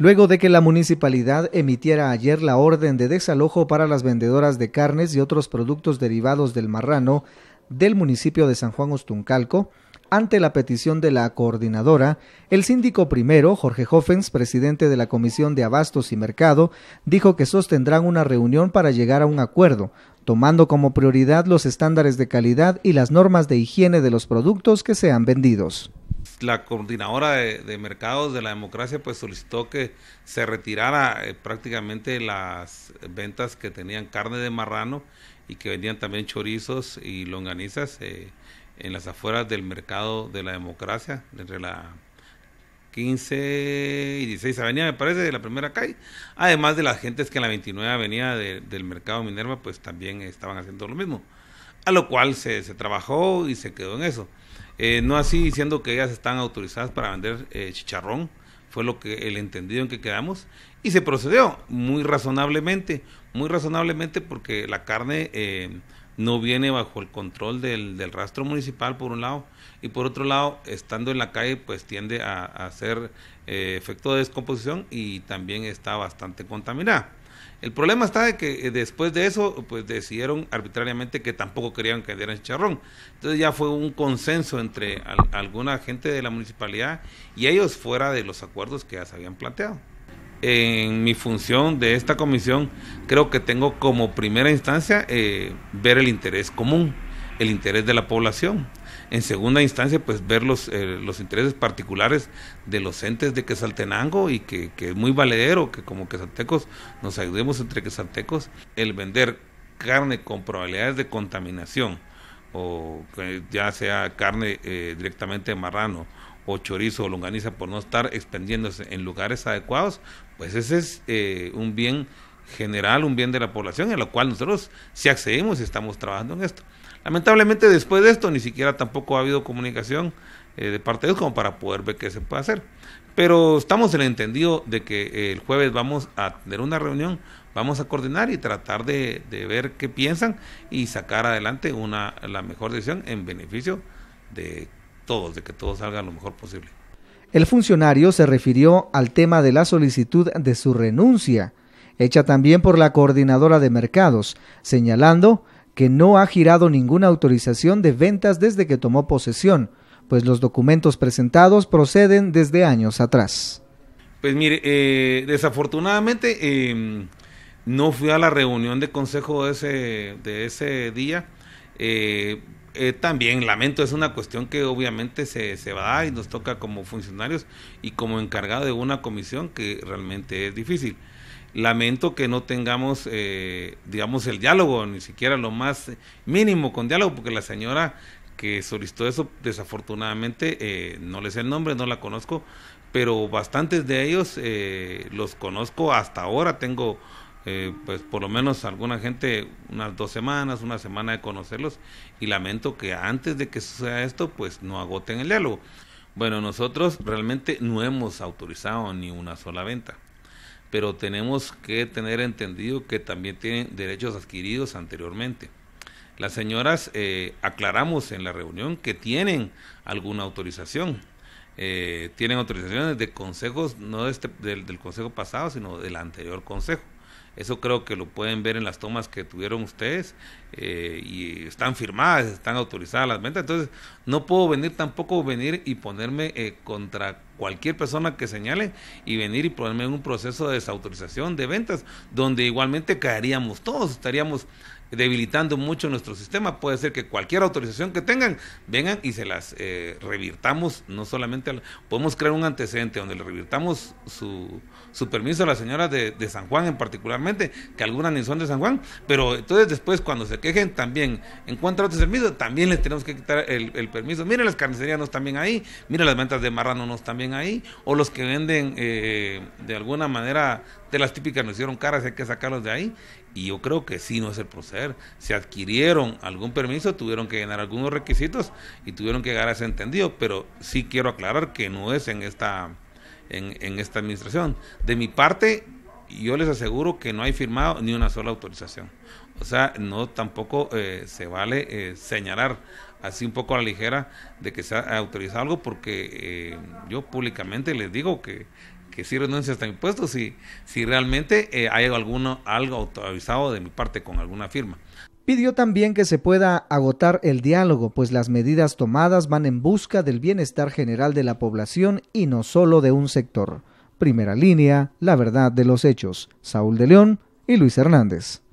Luego de que la municipalidad emitiera ayer la orden de desalojo para las vendedoras de carnes y otros productos derivados del marrano del municipio de San Juan Ostuncalco, ante la petición de la coordinadora, el síndico primero, Jorge Hoffens, presidente de la Comisión de Abastos y Mercado, dijo que sostendrán una reunión para llegar a un acuerdo, tomando como prioridad los estándares de calidad y las normas de higiene de los productos que sean vendidos. La coordinadora de, mercados de la democracia pues solicitó que se retirara eh, prácticamente las ventas que tenían carne de marrano y que vendían también chorizos y longanizas eh, en las afueras del mercado de la democracia, entre la 15 y 16 avenida, me parece, de la primera calle. Además de las gentes que en la 29 avenida del mercado Minerva, pues también estaban haciendo lo mismo. A lo cual se, se, trabajó y se quedó en eso. Eh, no así diciendo que ellas están autorizadas para vender eh, chicharrón, fue lo que el entendido en que quedamos, y se procedió muy razonablemente, muy razonablemente porque la carne eh, no viene bajo el control del, rastro municipal por un lado, y por otro lado, estando en la calle, pues tiende a, a hacer efecto de descomposición y también está bastante contaminada. El problema está de que eh, después de eso, pues decidieron arbitrariamente que tampoco querían que dieran charrón. Entonces ya fue un consenso entre alguna gente de la municipalidad y ellos fuera de los acuerdos que ya se habían planteado. En mi función de esta comisión, creo que tengo como primera instancia eh, ver el interés común, el interés de la población en segunda instancia pues ver los, eh, los intereses particulares de los entes de Quesaltenango y que, es muy valedero que como quesaltecos nos ayudemos entre quesaltecos el vender carne con probabilidades de contaminación o eh, ya sea carne eh, directamente de marrano o chorizo o longaniza por no estar expendiéndose en lugares adecuados, pues ese es un bien general, un bien de la población en lo cual nosotros si accedemos y estamos trabajando en esto. Lamentablemente después de esto ni siquiera tampoco ha habido comunicación eh, de parte de ellos como para poder ver qué se puede hacer. Pero estamos en el entendido de que eh, el jueves vamos a tener una reunión, vamos a coordinar y tratar de, ver qué piensan y sacar adelante una, la mejor decisión en beneficio de todos, de que todo salga lo mejor posible. El funcionario se refirió al tema de la solicitud de su renuncia, hecha también por la coordinadora de mercados, señalando que no ha girado ninguna autorización de ventas desde que tomó posesión, pues los documentos presentados proceden desde años atrás. Pues mire, eh, desafortunadamente em, no fui a la reunión de consejo de ese, de ese día. Eh, eh, también lamento, es una cuestión que obviamente se, se va y nos toca como funcionarios y como encargado de una comisión que realmente es difícil lamento que no tengamos, eh, digamos, el diálogo, ni siquiera lo más mínimo con diálogo, porque la señora que solicitó eso, desafortunadamente, eh, no le sé el nombre, no la conozco, pero bastantes de ellos eh, los conozco hasta ahora, tengo pues por lo menos alguna gente unas dos semanas, una semana de conocerlos, y lamento que antes de que suceda esto, pues no agoten el diálogo. Bueno, nosotros realmente no hemos autorizado ni una sola venta pero tenemos que tener entendido que también tienen derechos adquiridos anteriormente. Las señoras eh, aclaramos en la reunión que tienen alguna autorización. Eh, tienen autorizaciones de consejos, no de este, del consejo pasado, sino del anterior consejo. Eso creo que lo pueden ver en las tomas que tuvieron ustedes eh, y están firmadas, están autorizadas las ventas. Entonces, no puedo venir tampoco venir y ponerme eh, contra cualquier persona que señale y venir y ponerme en un proceso de desautorización de ventas, donde igualmente caeríamos todos, estaríamos debilitando mucho nuestro sistema. Puede ser que cualquier autorización que tengan, vengan y se las eh, revirtamos, no solamente, podemos crear un antecedente donde le revirtamos su, su permiso a las señoras de, de, San Juan en particularmente, que algunas ni son de San Juan, pero entonces después cuando se quejen también en cuanto a otros servicios, también les tenemos que quitar el, el permiso. Miren las carnicerías no están bien ahí, miren las ventas de marrano no están bien ahí, o los que venden eh, de alguna manera de las típicas nos hicieron caras, hay que sacarlos de ahí. Y yo creo que sí, no es el proceder. Se adquirieron algún permiso, tuvieron que llenar algunos requisitos y tuvieron que llegar a ese entendido, pero sí quiero aclarar que no es en esta, en, en esta administración. De mi parte, yo les aseguro que no hay firmado ni una sola autorización. O sea, no tampoco eh, se vale eh, señalar así un poco a la ligera de que se ha autorizado algo porque eh, yo públicamente les digo que que si renuncie hasta impuestos si, si realmente eh, hay alguno, algo autorizado de mi parte con alguna firma. Pidió también que se pueda agotar el diálogo, pues las medidas tomadas van en busca del bienestar general de la población y no solo de un sector. Primera línea, la verdad de los hechos. Saúl de León y Luis Hernández.